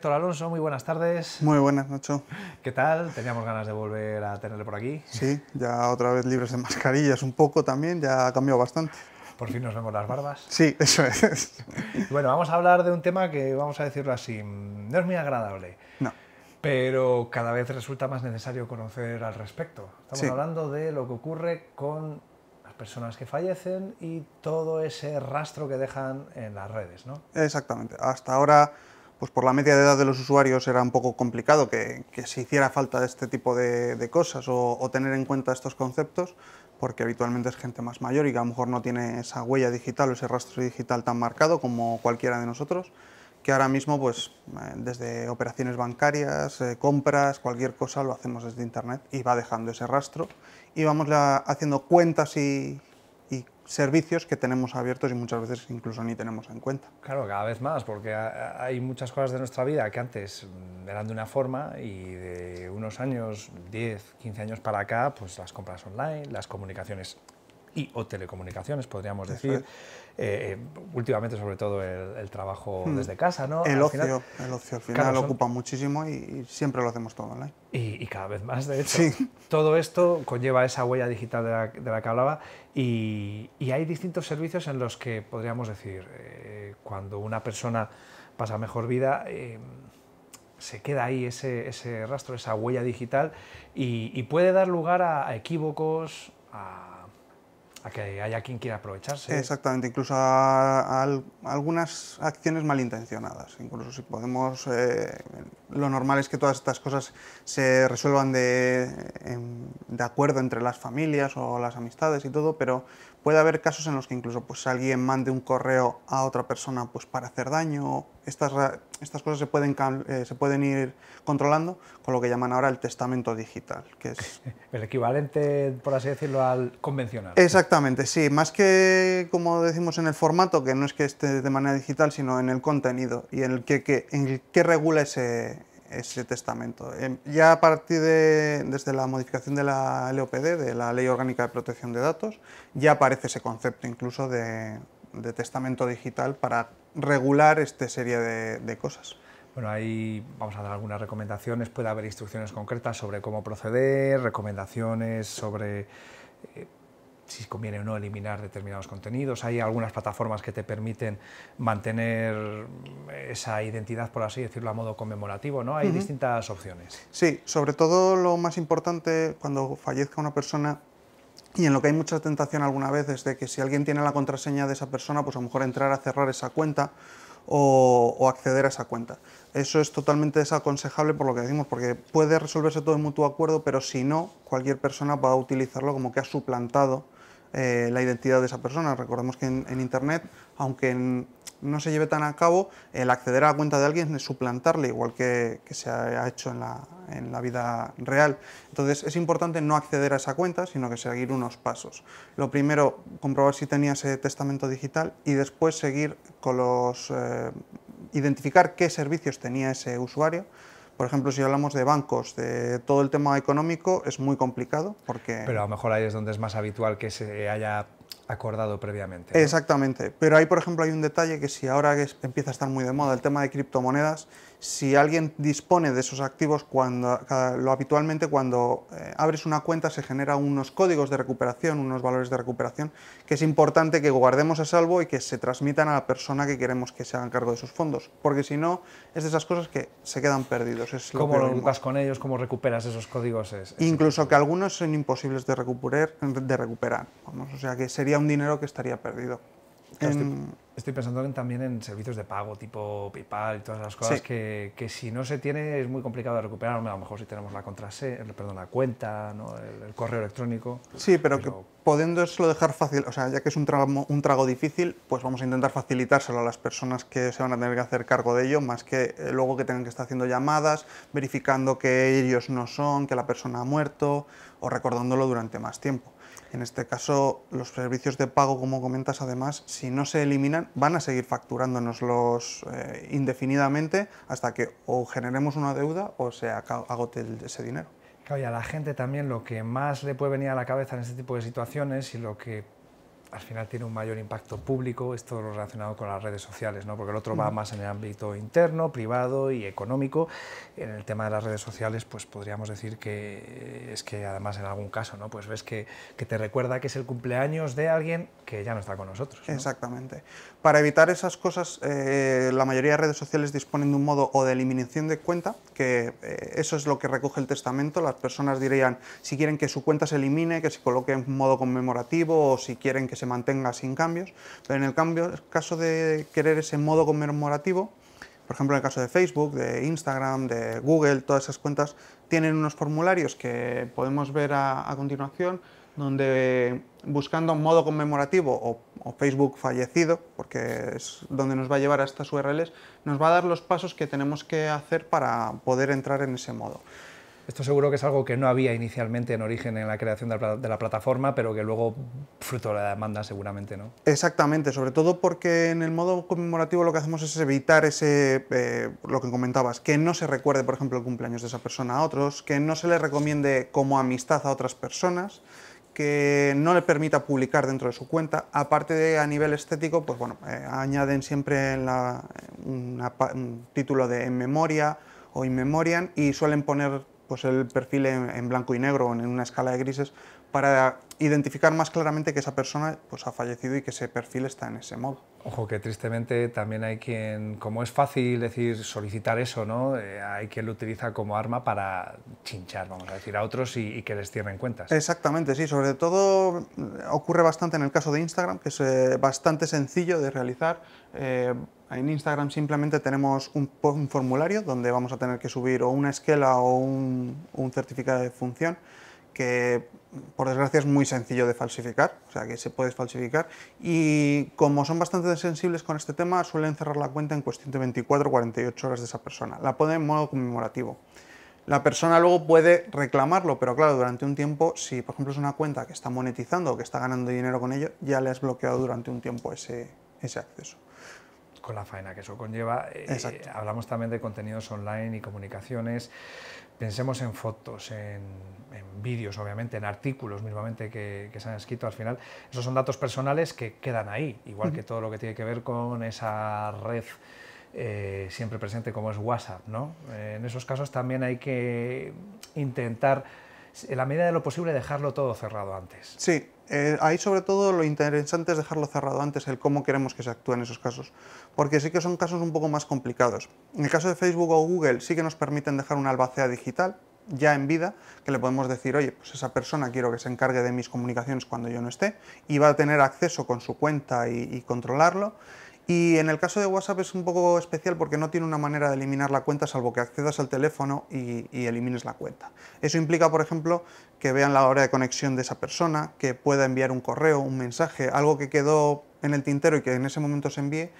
Héctor Alonso, muy buenas tardes. Muy buenas, Nacho. ¿Qué tal? Teníamos ganas de volver a tenerle por aquí. Sí, ya otra vez libres de mascarillas un poco también, ya ha cambiado bastante. Por fin nos vemos las barbas. Sí, eso es. Bueno, vamos a hablar de un tema que, vamos a decirlo así, no es muy agradable. No. Pero cada vez resulta más necesario conocer al respecto. Estamos hablando de lo que ocurre con las personas que fallecen y todo ese rastro que dejan en las redes, ¿no? Exactamente. Hasta ahora pues por la media de edad de los usuarios era un poco complicado que, se hiciera falta de este tipo de, cosas o, tener en cuenta estos conceptos, porque habitualmente es gente más mayor y que a lo mejor no tiene esa huella digital o ese rastro digital tan marcado como cualquiera de nosotros, que ahora mismo pues eh, desde operaciones bancarias, eh, compras, cualquier cosa lo hacemos desde internet y va dejando ese rastro y vamos haciendo cuentas y, servicios que tenemos abiertos y muchas veces incluso ni tenemos en cuenta. Claro, cada vez más, porque hay muchas cosas de nuestra vida que antes mm, eran de una forma y de unos años, 10, 15 años para acá, pues las compras online, las comunicaciones y o telecomunicaciones, podríamos decir. Eh, eh, últimamente, sobre todo, el, trabajo hmm. desde casa, ¿no? El ocio, el ocio al final lo ocupa muchísimo y, siempre lo hacemos todo online. Y, cada vez más, de hecho. Sí. Todo esto conlleva esa huella digital de la, que hablaba y, hay distintos servicios en los que podríamos decir, eh, cuando una persona pasa mejor vida... se queda ahí ese, rastro, esa huella digital y, puede dar lugar a equívocos, a a que haya quien quiera aprovecharse. Exactamente, incluso a, algunas acciones malintencionadas. Incluso si podemos, eh, lo normal es que todas estas cosas se resuelvan de, acuerdo entre las familias o las amistades y todo, pero puede haber casos en los que incluso pues, alguien mande un correo a otra persona pues, para hacer daño. Estas, estas cosas se pueden, eh, se pueden ir controlando con lo que llaman ahora el testamento digital, que es... El equivalente, por así decirlo, al convencional. Exactamente, sí. Más que, como decimos en el formato, que no es que esté de manera digital, sino en el contenido y en el que, que en el que regula ese ese testamento. Em, ya a partir de, desde la modificación de la LOPD, de la Ley Orgánica de Protección de Datos, ya aparece ese concepto incluso de, de testamento digital para regular esta serie de, de cosas. Bueno, ahí vamos a dar algunas recomendaciones, puede haber instrucciones concretas sobre cómo proceder, recomendaciones sobre... Eh, si conviene o no eliminar determinados contenidos. Hay algunas plataformas que te permiten mantener mm, esa identidad, por así decirlo, a modo conmemorativo. ¿no? Hay distintas opciones. Sí, sobre todo lo más importante cuando fallezca una persona y en lo que hay mucha tentación alguna vez es de que si alguien tiene la contraseña de esa persona, pues a lo mejor entrar a cerrar esa cuenta o, o, acceder a esa cuenta. Eso es totalmente desaconsejable por lo que decimos, porque puede resolverse todo en mutuo acuerdo, pero si no, cualquier persona va a utilizarlo como que ha suplantado eh, la identidad de esa persona. Recordemos que en, Internet, aunque no se lleve tan a cabo, el acceder a la cuenta de alguien es suplantarle, igual que, se ha hecho en la, en la, vida real. Entonces es importante no acceder a esa cuenta, sino que seguir unos pasos. Lo primero, comprobar si tenía ese testamento digital y después seguir con los... Eh, identificar qué servicios tenía ese usuario por ejemplo, si hablamos de bancos, de todo el tema económico, es muy complicado porque... Pero a lo mejor ahí es donde es más habitual que se haya acordado previamente. Exactamente. Pero ahí, por ejemplo, hay un detalle que si ahora empieza a estar muy de moda el tema de criptomonedas, si alguien dispone de esos activos, cuando, lo habitualmente cuando eh, abres una cuenta se generan unos códigos de recuperación, unos valores de recuperación, que es importante que guardemos a salvo y que se transmitan a la persona que queremos que se haga cargo de sus fondos, porque si no, es de esas cosas que se quedan perdidos. Es ¿Cómo lo con ellos? ¿Cómo recuperas esos códigos? Es, Incluso que algunos son imposibles de recuperar, de recuperar o sea que sería un dinero que estaría perdido estoy, pensando también en servicios de pago tipo PayPal y todas las cosas que, si no se tiene es muy complicado de recuperar. A lo mejor si tenemos la contraseña, perdón, la cuenta, el, correo electrónico. Sí, pero, que podiéndoselo dejar fácil, o sea, ya que es un trago, un trago difícil, pues vamos a intentar facilitárselo a las personas que se van a tener que hacer cargo de ello, más que eh, luego que tengan que estar haciendo llamadas, verificando que ellos no son, que la persona ha muerto o recordándolo durante más tiempo. En este caso, los servicios de pago, como comentas además, si no se eliminan, van a seguir facturándonoslos eh, indefinidamente hasta que o generemos una deuda o se agote ese dinero. Claro, y a la gente también lo que más le puede venir a la cabeza en este tipo de situaciones y lo que al final tiene un mayor impacto público, esto lo relacionado con las redes sociales, ¿no? porque el otro va mm. más en el ámbito interno, privado y económico. En el tema de las redes sociales, pues podríamos decir que eh, es que además en algún caso, ¿no? pues ves que, que te recuerda que es el cumpleaños de alguien que ya no está con nosotros. Exactamente. Para evitar esas cosas, eh, la mayoría de redes sociales disponen de un modo o de eliminación de cuenta, que eh, eso es lo que recoge el testamento. Las personas dirían si quieren que su cuenta se elimine, que se coloque en modo conmemorativo o si quieren que se mantenga sin cambios. Pero en el, cambio, caso de querer ese modo conmemorativo, por ejemplo, en el caso de Facebook, de Instagram, de Google, todas esas cuentas tienen unos formularios que podemos ver a continuación donde buscando un modo conmemorativo o, Facebook fallecido, porque es donde nos va a llevar a estas URLs, nos va a dar los pasos que tenemos que hacer para poder entrar en ese modo. Esto seguro que es algo que no había inicialmente en origen en la creación de la, plataforma, pero que luego fruto de la demanda seguramente, ¿no? Exactamente, sobre todo porque en el modo conmemorativo lo que hacemos es evitar ese, eh, lo que comentabas, que no se recuerde, por ejemplo, el cumpleaños de esa persona a otros, que no se le recomiende como amistad a otras personas, que no le permita publicar dentro de su cuenta. Aparte de a nivel estético, pues bueno, eh, añaden siempre un título de en memoria o in memoriam y suelen poner pues el perfil en, en, blanco y negro o en una escala de grises para identificar más claramente que esa persona pues, ha fallecido y que ese perfil está en ese modo. Ojo, que tristemente también hay quien, como es fácil decir, solicitar eso, ¿no? Eh, hay quien lo utiliza como arma para chinchar, vamos a decir, a otros y, que les cierren cuentas. Exactamente, sí, sobre todo mm, ocurre bastante en el caso de Instagram, que es eh, bastante sencillo de realizar. Eh, en Instagram simplemente tenemos un, formulario donde vamos a tener que subir o una esquela o un certificado de función que por desgracia es muy sencillo de falsificar, o sea que se puede falsificar y como son bastante sensibles con este tema suelen cerrar la cuenta en cuestión de 24 o 48 horas de esa persona, la ponen en modo conmemorativo. La persona luego puede reclamarlo, pero claro, durante un tiempo, si por ejemplo es una cuenta que está monetizando o que está ganando dinero con ello, ya le has bloqueado durante un tiempo ese, ese acceso con la faena que eso conlleva. Eh, hablamos también de contenidos online y comunicaciones. Pensemos en fotos, en, vídeos, obviamente, en artículos mismamente que, se han escrito. Al final, esos son datos personales que quedan ahí, igual que todo lo que tiene que ver con esa red. Eh, siempre presente como es WhatsApp, ¿no? en esos casos también hay que intentar en la medida de lo posible, dejarlo todo cerrado antes. Sí, eh, ahí sobre todo lo interesante es dejarlo cerrado antes, el cómo queremos que se actúe en esos casos, porque sí que son casos un poco más complicados. En el caso de Facebook o Google sí que nos permiten dejar una albacea digital ya en vida, que le podemos decir, oye, pues esa persona quiero que se encargue de mis comunicaciones cuando yo no esté, y va a tener acceso con su cuenta y controlarlo. Y en el caso de WhatsApp es un poco especial porque no tiene una manera de eliminar la cuenta salvo que accedas al teléfono y, elimines la cuenta. Eso implica, por ejemplo, que vean la hora de conexión de esa persona, que pueda enviar un correo, un mensaje, algo que quedó en el tintero y que en ese momento se envíe,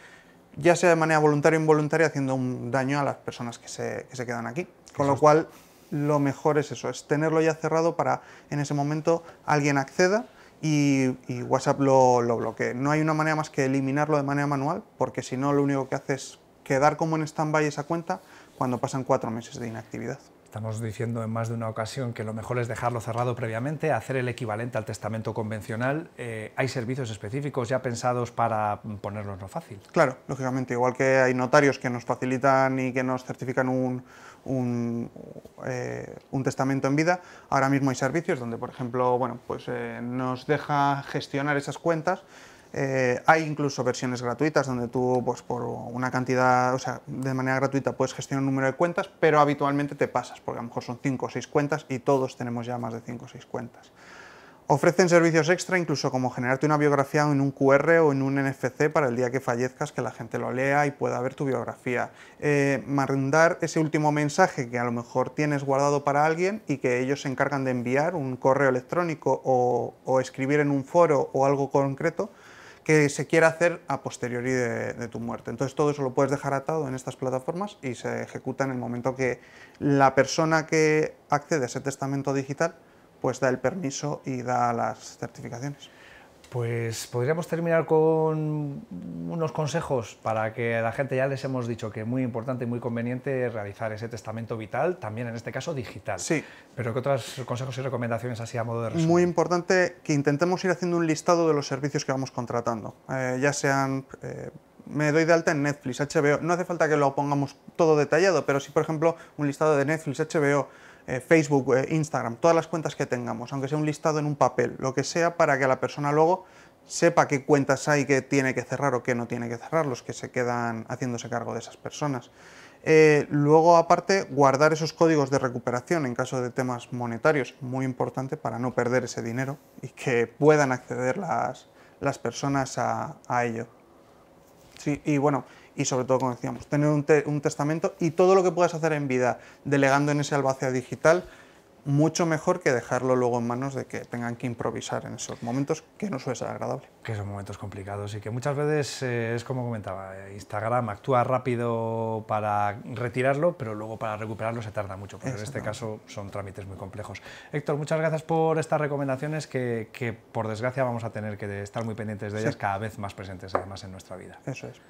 ya sea de manera voluntaria o involuntaria, haciendo un daño a las personas que se, quedan aquí. Con lo cual, lo mejor es eso, es tenerlo ya cerrado para en ese momento alguien acceda y, WhatsApp lo, lo No hay una manera más que eliminarlo de manera manual, porque si no lo único que hace es quedar como en stand-by esa cuenta cuando pasan cuatro meses de inactividad. Estamos diciendo en más de una ocasión que lo mejor es dejarlo cerrado previamente, hacer el equivalente al testamento convencional. Eh, ¿Hay servicios específicos ya pensados para ponerlos lo fácil? Claro, lógicamente, igual que hay notarios que nos facilitan y que nos certifican un, eh, testamento en vida, ahora mismo hay servicios donde, por ejemplo, bueno, pues, eh, nos deja gestionar esas cuentas eh, hay incluso versiones gratuitas donde tú, pues por una cantidad, o sea, de manera gratuita puedes gestionar un número de cuentas, pero habitualmente te pasas, porque a lo mejor son 5 o 6 cuentas y todos tenemos ya más de 5 o 6 cuentas. Ofrecen servicios extra, incluso como generarte una biografía en un QR o en un NFC para el día que fallezcas, que la gente lo lea y pueda ver tu biografía. Eh, ese último mensaje que a lo mejor tienes guardado para alguien y que ellos se encargan de enviar un correo electrónico o escribir en un foro o algo concreto que se quiera hacer a posteriori de, tu muerte. Entonces todo eso lo puedes dejar atado en estas plataformas y se ejecuta en el momento que la persona que accede a ese testamento digital pues da el permiso y da las certificaciones. Pues podríamos terminar con unos consejos para que la gente ya les hemos dicho que es muy importante y muy conveniente realizar ese testamento vital, también en este caso digital. Sí. Pero ¿qué otros consejos y recomendaciones así a modo de resumen? Muy importante que intentemos ir haciendo un listado de los servicios que vamos contratando, eh, ya sean... Eh, me doy de alta en Netflix, HBO. No hace falta que lo pongamos todo detallado, pero si por ejemplo, un listado de Netflix, HBO, eh, Facebook, eh, Instagram, todas las cuentas que tengamos, aunque sea un listado en un papel, lo que sea, para que la persona luego sepa qué cuentas hay que tiene que cerrar o qué no tiene que cerrar, los que se quedan haciéndose cargo de esas personas. Eh, luego, aparte, guardar esos códigos de recuperación en caso de temas monetarios, muy importante para no perder ese dinero y que puedan acceder las, las personas a, a ello. Sí, y bueno, y sobre todo, como decíamos, tener un, testamento y todo lo que puedas hacer en vida delegando en ese albacea digital, mucho mejor que dejarlo luego en manos de que tengan que improvisar en esos momentos que no suele ser agradable. Que son momentos complicados y que muchas veces eh, es como comentaba, eh, Instagram actúa rápido para retirarlo, pero luego para recuperarlo se tarda mucho, porque en este caso son trámites muy complejos. Héctor, muchas gracias por estas recomendaciones que, por desgracia vamos a tener que estar muy pendientes de ellas, cada vez más presentes además en nuestra vida. Eso es.